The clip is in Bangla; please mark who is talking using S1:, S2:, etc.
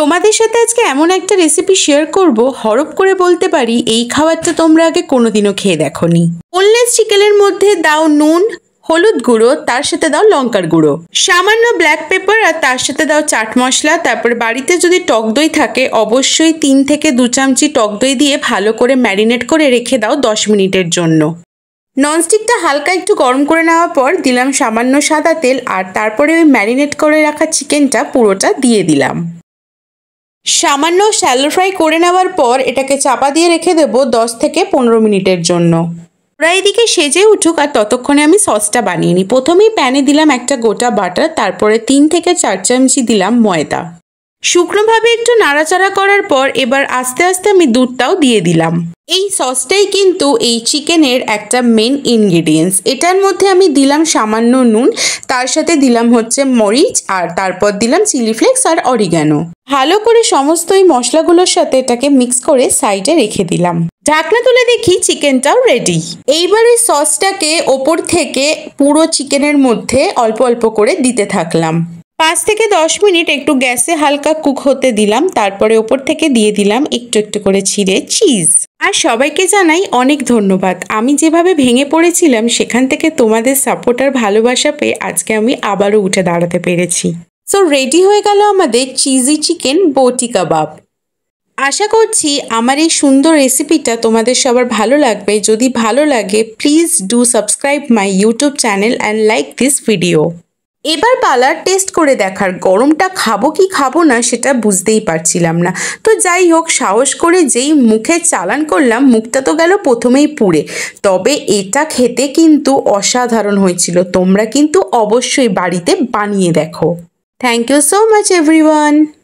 S1: তোমাদের সাথে আজকে এমন একটা রেসিপি শেয়ার করব হরপ করে বলতে পারি এই খাবারটা তোমরা আগে কোনোদিনও খেয়ে দেখনি বোনলেস চিকেনের মধ্যে দাও নুন হলুদ গুঁড়ো তার সাথে দাও লঙ্কার গুঁড়ো সামান্য ব্ল্যাক পেপার আর তার সাথে দাও চাট মশলা তারপর বাড়িতে যদি টক দই থাকে অবশ্যই তিন থেকে দু চামচি টক দই দিয়ে ভালো করে ম্যারিনেট করে রেখে দাও দশ মিনিটের জন্য ননস্টিকটা হালকা একটু গরম করে নেওয়ার পর দিলাম সামান্য সাদা তেল আর তারপরে ওই ম্যারিনেট করে রাখা চিকেনটা পুরোটা দিয়ে দিলাম সামান্য শ্যালো ফ্রাই করে নেওয়ার পর এটাকে চাপা দিয়ে রেখে দেব দশ থেকে পনেরো মিনিটের জন্য ফ্রাই দিকে সেজে উঠুক আর ততক্ষণে আমি সসটা বানিয়ে নিই প্রথমেই প্যানে দিলাম একটা গোটা বাটার তারপরে তিন থেকে চার চামচি দিলাম ময়দা শুকনোভাবে একটু নাড়াচাড়া করার পর এবার আস্তে আস্তে আমি দুধটাও দিয়ে দিলাম এই সসটাই কিন্তু এই চিকেনের একটা মেন ইনগ্রিডিয়েন্টস এটার মধ্যে আমি দিলাম সামান্য নুন তার সাথে দিলাম হচ্ছে মরিচ আর তারপর দিলাম চিলি ফ্লেক্স আর অরিগানো ভালো করে সমস্ত এই মশলাগুলোর সাথে এটাকে মিক্স করে সাইডে রেখে দিলাম ঢাকনা তুলে দেখি চিকেনটাও রেডি এইবারে সসটাকে ওপর থেকে পুরো চিকেনের মধ্যে অল্প অল্প করে দিতে থাকলাম পাঁচ থেকে দশ মিনিট একটু গ্যাসে হালকা কুক হতে দিলাম তারপরে ওপর থেকে দিয়ে দিলাম একটু একটু করে ছিঁড়ে চিজ আর সবাইকে জানাই অনেক ধন্যবাদ আমি যেভাবে ভেঙে পড়েছিলাম সেখান থেকে তোমাদের সাপোর্ট আর ভালোবাসা পেয়ে আজকে আমি আবারও উঠে দাঁড়াতে পেরেছি সো রেডি হয়ে গেল আমাদের চিজি চিকেন বটি কাবাব আশা করছি আমার এই সুন্দর রেসিপিটা তোমাদের সবার ভালো লাগবে যদি ভালো লাগে please do subscribe my YouTube channel and like this video এবার পালার টেস্ট করে দেখার গরমটা খাবো কি খাবো না সেটা বুঝতেই পারছিলাম না তো যাই হোক সাহস করে যেই মুখে চালান করলাম মুখটা তো গেল প্রথমেই পুড়ে তবে এটা খেতে কিন্তু অসাধারণ হয়েছিল তোমরা কিন্তু অবশ্যই বাড়িতে বানিয়ে দেখো thank you so much everyone